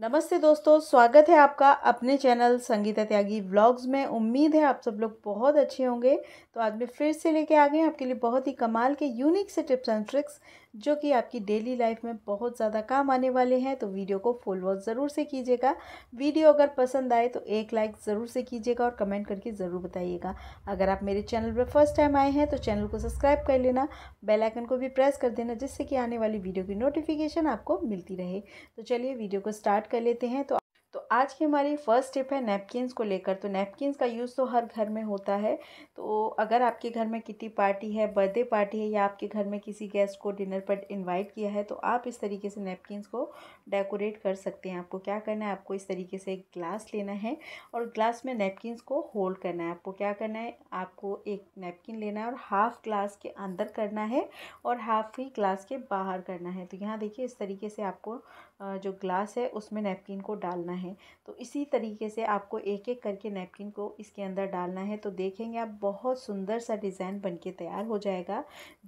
नमस्ते दोस्तों स्वागत है आपका अपने चैनल संगीता त्यागी व्लॉग्स में उम्मीद है आप सब लोग बहुत अच्छे होंगे तो आज मैं फिर से लेके आ गए आपके लिए बहुत ही कमाल के यूनिक से टिप्स एंड ट्रिक्स जो कि आपकी डेली लाइफ में बहुत ज़्यादा काम आने वाले हैं तो वीडियो को फुल वॉच ज़रूर से कीजिएगा वीडियो अगर पसंद आए तो एक लाइक ज़रूर से कीजिएगा और कमेंट करके ज़रूर बताइएगा अगर आप मेरे चैनल पर फर्स्ट टाइम आए हैं तो चैनल को सब्सक्राइब कर लेना बेलाइकन को भी प्रेस कर देना जिससे कि आने वाली वीडियो की नोटिफिकेशन आपको मिलती रहे तो चलिए वीडियो को स्टार्ट कर लेते हैं तो तो आज की हमारी फ़र्स्ट टिप है नैपकिनस को लेकर तो नैपकिनस का यूज़ तो हर घर में होता है तो अगर आपके घर में किटी पार्टी है बर्थडे पार्टी है या आपके घर में किसी गेस्ट को डिनर पर इनवाइट किया है तो आप इस तरीके से नैपकिनस को डेकोरेट कर सकते हैं आपको क्या करना है आपको इस तरीके से एक ग्लास लेना है और ग्लास में नैपकिनस को होल्ड करना है आपको क्या करना है आपको एक नैपकिन लेना है और हाफ़ ग्लास के अंदर करना है और हाफ़ ही ग्लास के बाहर करना है तो यहाँ देखिए इस तरीके से आपको जो ग्लास है उसमें नैपकिन को डालना है है तो इसी तरीके से आपको एक एक करके नैपकिन को इसके अंदर डालना है तो देखेंगे आप बहुत सुंदर सा डिज़ाइन बन के तैयार हो जाएगा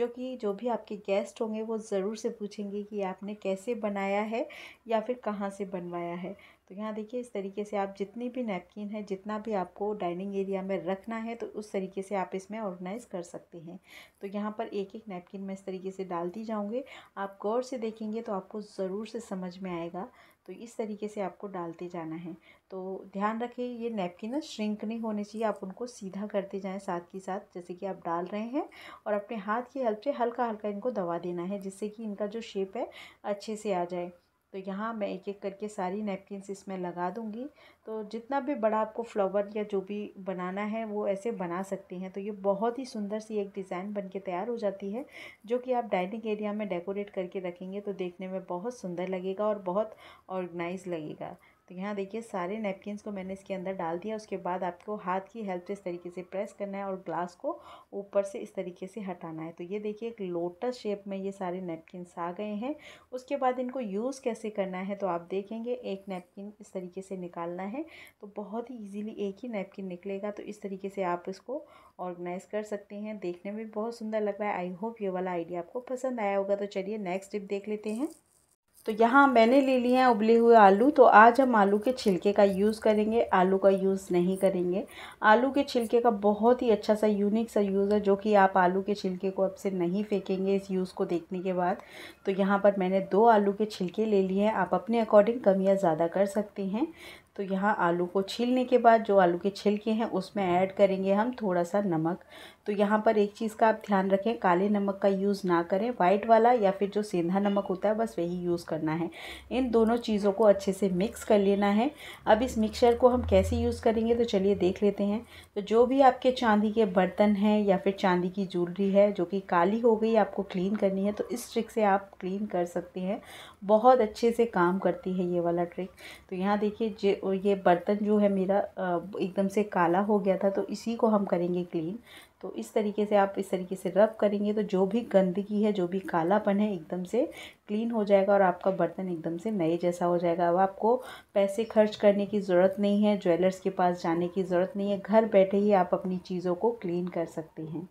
जो कि जो भी आपके गेस्ट होंगे वो ज़रूर से पूछेंगे कि आपने कैसे बनाया है या फिर कहाँ से बनवाया है तो यहाँ देखिए इस तरीके से आप जितनी भी नैपकिन है जितना भी आपको डाइनिंग एरिया में रखना है तो उस तरीके से आप इसमें ऑर्गेनाइज़ कर सकते हैं तो यहाँ पर एक एक नैपकिन मैं इस तरीके से डालती जाऊँगी आप गौर से देखेंगे तो आपको ज़रूर से समझ में आएगा तो इस तरीके से आपको डालते जाना है तो ध्यान रखें ये नैपकिन ना श्रिंक नहीं होने चाहिए आप उनको सीधा करते जाएं साथ के साथ जैसे कि आप डाल रहे हैं और अपने हाथ की हेल्प से हल्का हल्का इनको दबा देना है जिससे कि इनका जो शेप है अच्छे से आ जाए तो यहाँ मैं एक एक करके सारी नैपकिनस इसमें लगा दूँगी तो जितना भी बड़ा आपको फ्लावर या जो भी बनाना है वो ऐसे बना सकती हैं तो ये बहुत ही सुंदर सी एक डिज़ाइन बन के तैयार हो जाती है जो कि आप डाइनिंग एरिया में डेकोरेट करके रखेंगे तो देखने में बहुत सुंदर लगेगा और बहुत ऑर्गेनाइज लगेगा तो यहाँ देखिए सारे नैपकिनस को मैंने इसके अंदर डाल दिया उसके बाद आपको हाथ की हेल्प से इस तरीके से प्रेस करना है और ग्लास को ऊपर से इस तरीके से हटाना है तो ये देखिए एक लोटस शेप में ये सारे नैपकिन्स आ गए हैं उसके बाद इनको यूज़ कैसे करना है तो आप देखेंगे एक नैपकिन इस तरीके से निकालना है तो बहुत ही ईजिली एक ही नैपकिन निकलेगा तो इस तरीके से आप इसको ऑर्गेनाइज़ कर सकते हैं देखने में बहुत सुंदर लग रहा है आई होप ये वाला आइडिया आपको पसंद आया होगा तो चलिए नेक्स्ट टिप देख लेते हैं तो यहाँ मैंने ले लिए हैं उबले हुए आलू तो आज हम आलू के छिलके का यूज़ करेंगे आलू का यूज़ नहीं करेंगे आलू के छिलके का बहुत ही अच्छा सा यूनिक सा यूज़ है जो कि आप आलू के छिलके को अब से नहीं फेंकेंगे इस यूज़ को देखने के बाद तो यहाँ पर मैंने दो आलू के छिलके ले लिए हैं आप अपने अकॉर्डिंग कम या ज़्यादा कर सकते हैं तो यहाँ आलू को छीलने के बाद जो आलू के छिलके हैं उसमें ऐड करेंगे हम थोड़ा सा नमक तो यहाँ पर एक चीज़ का आप ध्यान रखें काले नमक का यूज़ ना करें वाइट वाला या फिर जो सेंधा नमक होता है बस वही यूज़ करना है इन दोनों चीज़ों को अच्छे से मिक्स कर लेना है अब इस मिक्सचर को हम कैसे यूज़ करेंगे तो चलिए देख लेते हैं तो जो भी आपके चांदी के बर्तन हैं या फिर चांदी की ज्वेलरी है जो कि काली हो गई आपको क्लीन करनी है तो इस ट्रिक से आप क्लीन कर सकते हैं बहुत अच्छे से काम करती है ये वाला ट्रिक तो यहाँ देखिए ये बर्तन जो है मेरा एकदम से काला हो गया था तो इसी को हम करेंगे क्लीन तो इस तरीके से आप इस तरीके से रब करेंगे तो जो भी गंदगी है जो भी कालापन है एकदम से क्लीन हो जाएगा और आपका बर्तन एकदम से नए जैसा हो जाएगा अब आपको पैसे खर्च करने की ज़रूरत नहीं है ज्वेलर्स के पास जाने की ज़रूरत नहीं है घर बैठे ही आप अपनी चीज़ों को क्लीन कर सकते हैं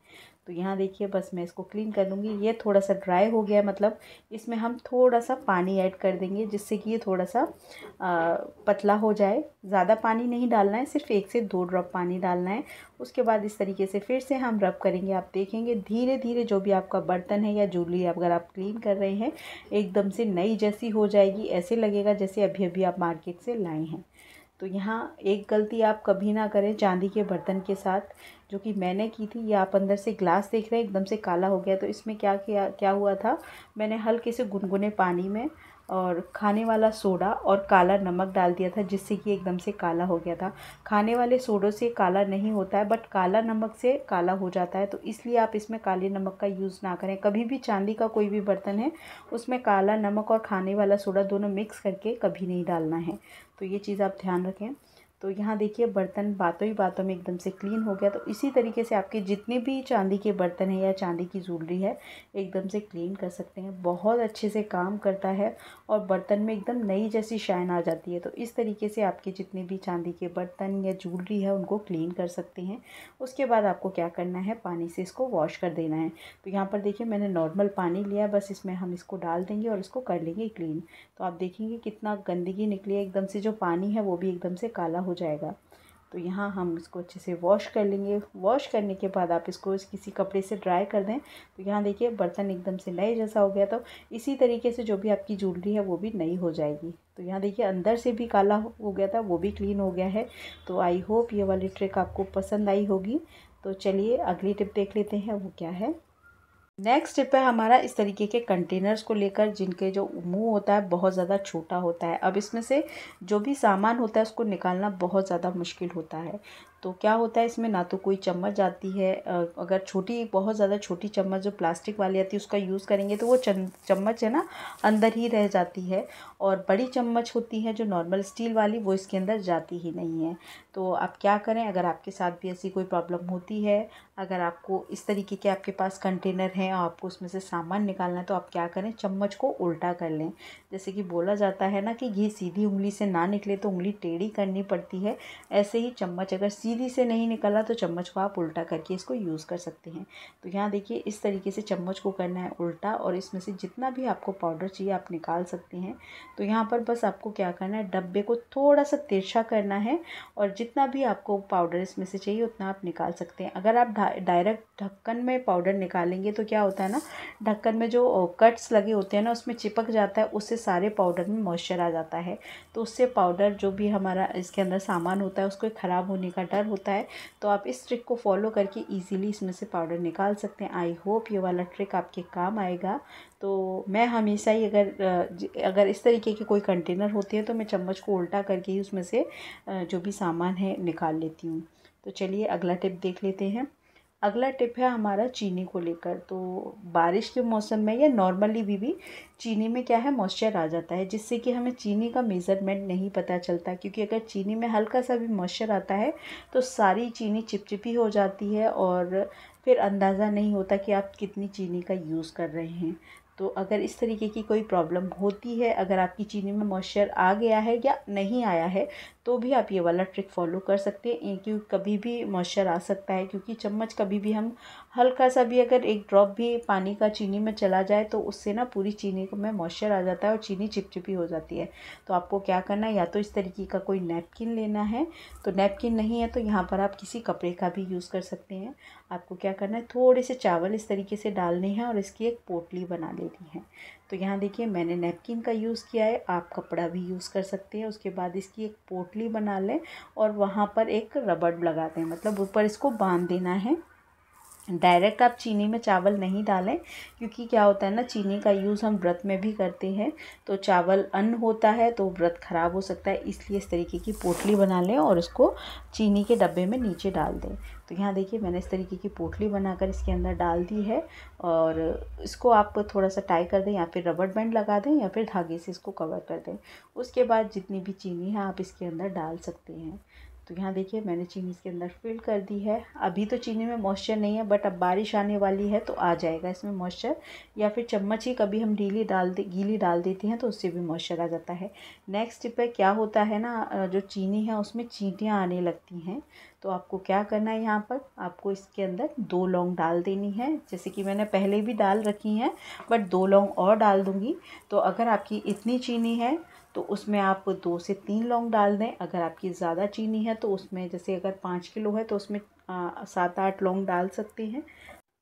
तो यहाँ देखिए बस मैं इसको क्लीन कर लूँगी ये थोड़ा सा ड्राई हो गया मतलब इसमें हम थोड़ा सा पानी ऐड कर देंगे जिससे कि ये थोड़ा सा आ, पतला हो जाए ज़्यादा पानी नहीं डालना है सिर्फ एक से दो ड्रॉप पानी डालना है उसके बाद इस तरीके से फिर से हम रब करेंगे आप देखेंगे धीरे धीरे जो भी आपका बर्तन है या जूली अगर आप क्लीन कर रहे हैं एकदम से नई जैसी हो जाएगी ऐसे लगेगा जैसे अभी अभी आप मार्केट से लाए हैं तो यहाँ एक गलती आप कभी ना करें चांदी के बर्तन के साथ जो कि मैंने की थी या आप अंदर से ग्लास देख रहे हैं एकदम से काला हो गया तो इसमें क्या किया क्या हुआ था मैंने हल्के से गुनगुने पानी में और खाने वाला सोडा और काला नमक डाल दिया था जिससे कि एकदम से काला हो गया था खाने वाले सोडों से काला नहीं होता है बट काला नमक से काला हो जाता है तो इसलिए आप इसमें काले नमक का यूज़ ना करें कभी भी चांदी का कोई भी बर्तन है उसमें काला नमक और खाने वाला सोडा दोनों मिक्स करके कभी नहीं डालना है तो ये चीज़ आप ध्यान रखें तो यहाँ देखिए बर्तन बातों ही बातों में एकदम से क्लीन हो गया तो इसी तरीके से आपके जितने भी चांदी के बर्तन हैं या चांदी की ज्वेलरी है एकदम से क्लीन कर सकते हैं बहुत अच्छे से काम करता है और बर्तन में एकदम नई जैसी शाइन आ जाती है तो इस तरीके से आपके जितने भी चांदी के बर्तन या ज्वेलरी है उनको क्लीन कर सकते हैं उसके बाद आपको क्या करना है पानी से इसको वॉश कर देना है तो यहाँ पर देखिए मैंने नॉर्मल पानी लिया बस इसमें हम इसको डाल देंगे और इसको कर लेंगे क्लीन तो आप देखेंगे कितना गंदगी निकली है एकदम से जो पानी है वो भी एकदम से काला हो हो जाएगा तो यहाँ हम इसको अच्छे से वॉश कर लेंगे वॉश करने के बाद आप इसको इस किसी कपड़े से ड्राई कर दें तो यहाँ देखिए बर्तन एकदम से नए जैसा हो गया तो इसी तरीके से जो भी आपकी ज्वेलरी है वो भी नई हो जाएगी तो यहाँ देखिए अंदर से भी काला हो गया था वो भी क्लीन हो गया है तो आई होप ये वाली ट्रिक आपको पसंद आई होगी तो चलिए अगली टिप देख लेते हैं वो क्या है नेक्स्ट स्टेप है हमारा इस तरीके के कंटेनर्स को लेकर जिनके जो मुंह होता है बहुत ज़्यादा छोटा होता है अब इसमें से जो भी सामान होता है उसको निकालना बहुत ज़्यादा मुश्किल होता है तो क्या होता है इसमें ना तो कोई चम्मच आती है अगर छोटी बहुत ज़्यादा छोटी चम्मच जो प्लास्टिक वाली आती है उसका यूज़ करेंगे तो वो चम्मच है ना अंदर ही रह जाती है और बड़ी चम्मच होती है जो नॉर्मल स्टील वाली वो इसके अंदर जाती ही नहीं है तो आप क्या करें अगर आपके साथ भी ऐसी कोई प्रॉब्लम होती है अगर आपको इस तरीके के आपके पास कंटेनर हैं और आपको उसमें से सामान निकालना है तो आप क्या करें चम्मच को उल्टा कर लें जैसे कि बोला जाता है ना कि घी सीधी उंगली से ना निकले तो उंगली टेढ़ी करनी पड़ती है ऐसे ही चम्मच अगर सी सीधी से नहीं निकला तो चम्मच को आप उल्टा करके इसको यूज़ कर सकते हैं तो यहाँ देखिए इस तरीके से चम्मच को करना है उल्टा और इसमें से जितना भी आपको पाउडर चाहिए आप निकाल सकते हैं तो यहाँ पर बस आपको क्या करना है डब्बे को थोड़ा सा तिरछा करना है और जितना भी आपको पाउडर इसमें से चाहिए उतना आप निकाल सकते हैं अगर आप डायरेक्ट ढक्कन में पाउडर निकालेंगे तो क्या होता है ना ढक्कन में जो कट्स लगे होते हैं ना उसमें चिपक जाता है उससे सारे पाउडर में मॉइस्चर आ जाता है तो उससे पाउडर जो भी हमारा इसके अंदर सामान होता है उसको ख़राब होने का डर पाउडर होता है तो आप इस ट्रिक को फॉलो करके इजीली इसमें से पाउडर निकाल सकते हैं आई होप ये वाला ट्रिक आपके काम आएगा तो मैं हमेशा ही अगर अगर इस तरीके के कोई कंटेनर होते हैं तो मैं चम्मच को उल्टा करके ही उसमें से जो भी सामान है निकाल लेती हूँ तो चलिए अगला टिप देख लेते हैं अगला टिप है हमारा चीनी को लेकर तो बारिश के मौसम में या नॉर्मली भी भी चीनी में क्या है मॉइस्चर आ जाता है जिससे कि हमें चीनी का मेज़रमेंट नहीं पता चलता क्योंकि अगर चीनी में हल्का सा भी मॉइस्चर आता है तो सारी चीनी चिपचिपी हो जाती है और फिर अंदाज़ा नहीं होता कि आप कितनी चीनी का यूज़ कर रहे हैं तो अगर इस तरीके की कोई प्रॉब्लम होती है अगर आपकी चीनी में मॉइस्चर आ गया है या नहीं आया है तो भी आप ये वाला ट्रिक फॉलो कर सकते हैं क्योंकि कभी भी मॉइस्चर आ सकता है क्योंकि चम्मच कभी भी हम हल्का सा भी अगर एक ड्रॉप भी पानी का चीनी में चला जाए तो उससे ना पूरी चीनी में मॉइस्चर आ जाता है और चीनी चिपचिपी हो जाती है तो आपको क्या करना है या तो इस तरीके का कोई नैपकिन लेना है तो नैपकिन नहीं है तो यहाँ पर आप किसी कपड़े का भी यूज़ कर सकते हैं आपको क्या करना है थोड़े से चावल इस तरीके से डालने हैं और इसकी एक पोटली बना लेनी है तो यहाँ देखिए मैंने नैपकिन का यूज़ किया है आप कपड़ा भी यूज़ कर सकते हैं उसके बाद इसकी एक पोटली बना लें और वहाँ पर एक रबड़ लगा दें मतलब ऊपर इसको बांध देना है डायरेक्ट आप चीनी में चावल नहीं डालें क्योंकि क्या होता है ना चीनी का यूज़ हम व्रत में भी करते हैं तो चावल अन्न होता है तो व्रत ख़राब हो सकता है इसलिए इस तरीके की पोटली बना लें और उसको चीनी के डब्बे में नीचे डाल दें तो यहाँ देखिए मैंने इस तरीके की पोटली बनाकर इसके अंदर डाल दी है और इसको आप थोड़ा सा टाई कर दें या फिर रबड़ बैंड लगा दें या फिर धागे से इसको कवर कर दें उसके बाद जितनी भी चीनी है आप इसके अंदर डाल सकते हैं तो यहाँ देखिए मैंने चीनी इसके अंदर फिल कर दी है अभी तो चीनी में मॉइस्चर नहीं है बट अब बारिश आने वाली है तो आ जाएगा इसमें मॉइस्चर या फिर चम्मच ही कभी हम डीली डाल दे गीली डाल देते हैं तो उससे भी मॉइस्चर आ जाता है नेक्स्ट टिप है क्या होता है ना जो चीनी है उसमें चीटियाँ आने लगती हैं तो आपको क्या करना है यहाँ पर आपको इसके अंदर दो लौंग डाल देनी है जैसे कि मैंने पहले भी डाल रखी हैं बट दो लौंग और डाल दूँगी तो अगर आपकी इतनी चीनी है तो उसमें आप दो से तीन लौंग डाल दें अगर आपकी ज़्यादा चीनी है तो उसमें जैसे अगर पाँच किलो है तो उसमें सात आठ लौंग डाल सकते हैं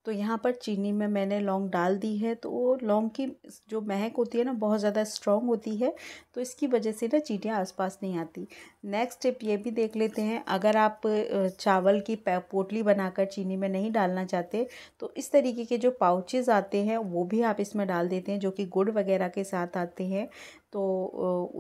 तो यहाँ पर चीनी में मैंने लौंग डाल दी है तो वो लौंग की जो महक होती है ना बहुत ज़्यादा स्ट्रॉन्ग होती है तो इसकी वजह से ना चीटियाँ आसपास नहीं आती नेक्स्ट स्टेप ये भी देख लेते हैं अगर आप चावल की पोटली बनाकर चीनी में नहीं डालना चाहते तो इस तरीके के जो पाउचेज़ आते हैं वो भी आप इसमें डाल देते हैं जो कि गुड़ वगैरह के साथ आते हैं तो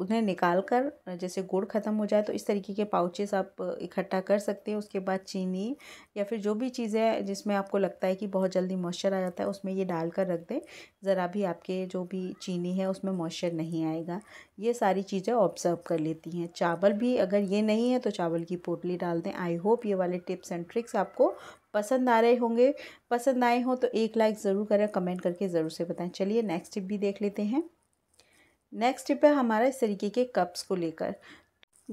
उन्हें निकाल कर जैसे गुड़ ख़त्म हो जाए तो इस तरीके के पाउचेस आप इकट्ठा कर सकते हैं उसके बाद चीनी या फिर जो भी चीज़ें जिसमें आपको लगता है कि बहुत जल्दी मॉइस्चर आ जाता है उसमें ये डाल कर रख दें ज़रा भी आपके जो भी चीनी है उसमें मॉइस्चर नहीं आएगा ये सारी चीज़ें ऑब्ज़र्व कर लेती हैं चावल भी अगर ये नहीं है तो चावल की पोटली डाल दें आई होप ये वाले टिप्स एंड ट्रिक्स आपको पसंद आ रहे होंगे पसंद आए हों तो एक लाइक ज़रूर करें कमेंट करके ज़रूर से बताएं चलिए नेक्स्ट टिप भी देख लेते हैं नेक्स्ट स्टेप है हमारा इस तरीके के कप्स को लेकर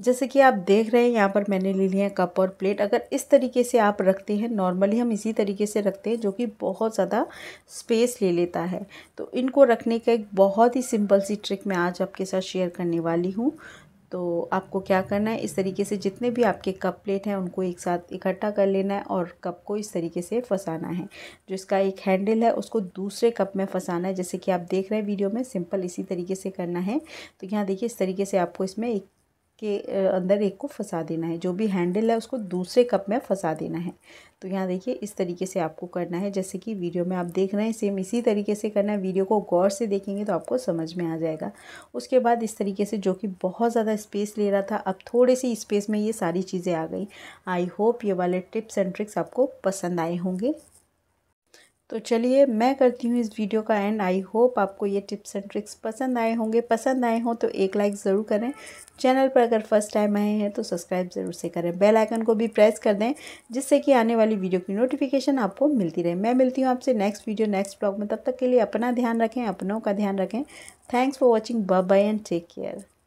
जैसे कि आप देख रहे हैं यहाँ पर मैंने ले लिया है कप और प्लेट अगर इस तरीके से आप रखते हैं नॉर्मली हम इसी तरीके से रखते हैं जो कि बहुत ज़्यादा स्पेस ले लेता है तो इनको रखने का एक बहुत ही सिंपल सी ट्रिक मैं आज आपके साथ शेयर करने वाली हूँ तो आपको क्या करना है इस तरीके से जितने भी आपके कप प्लेट हैं उनको एक साथ इकट्ठा कर लेना है और कप को इस तरीके से फंसाना है जो इसका एक हैंडल है उसको दूसरे कप में फंसाना है जैसे कि आप देख रहे हैं वीडियो में सिंपल इसी तरीके से करना है तो यहाँ देखिए इस तरीके से आपको इसमें एक के अंदर एक को फंसा देना है जो भी हैंडल है उसको दूसरे कप में फंसा देना है तो यहाँ देखिए इस तरीके से आपको करना है जैसे कि वीडियो में आप देख रहे हैं सेम इसी तरीके से करना है वीडियो को गौर से देखेंगे तो आपको समझ में आ जाएगा उसके बाद इस तरीके से जो कि बहुत ज़्यादा स्पेस ले रहा था अब थोड़े सी स्पेस में ये सारी चीज़ें आ गई आई होप ये वाले टिप्स एंड ट्रिक्स आपको पसंद आए होंगे तो चलिए मैं करती हूँ इस वीडियो का एंड आई होप आपको ये टिप्स एंड ट्रिक्स पसंद आए होंगे पसंद आए हों तो एक लाइक ज़रूर करें चैनल पर अगर फर्स्ट टाइम आए हैं तो सब्सक्राइब ज़रूर से करें बेल आइकन को भी प्रेस कर दें जिससे कि आने वाली वीडियो की नोटिफिकेशन आपको मिलती रहे मैं मिलती हूँ आपसे नेक्स्ट वीडियो नेक्स्ट ब्लॉग में तब तक के लिए अपना ध्यान रखें अपनों का ध्यान रखें thanks for watching bye and take care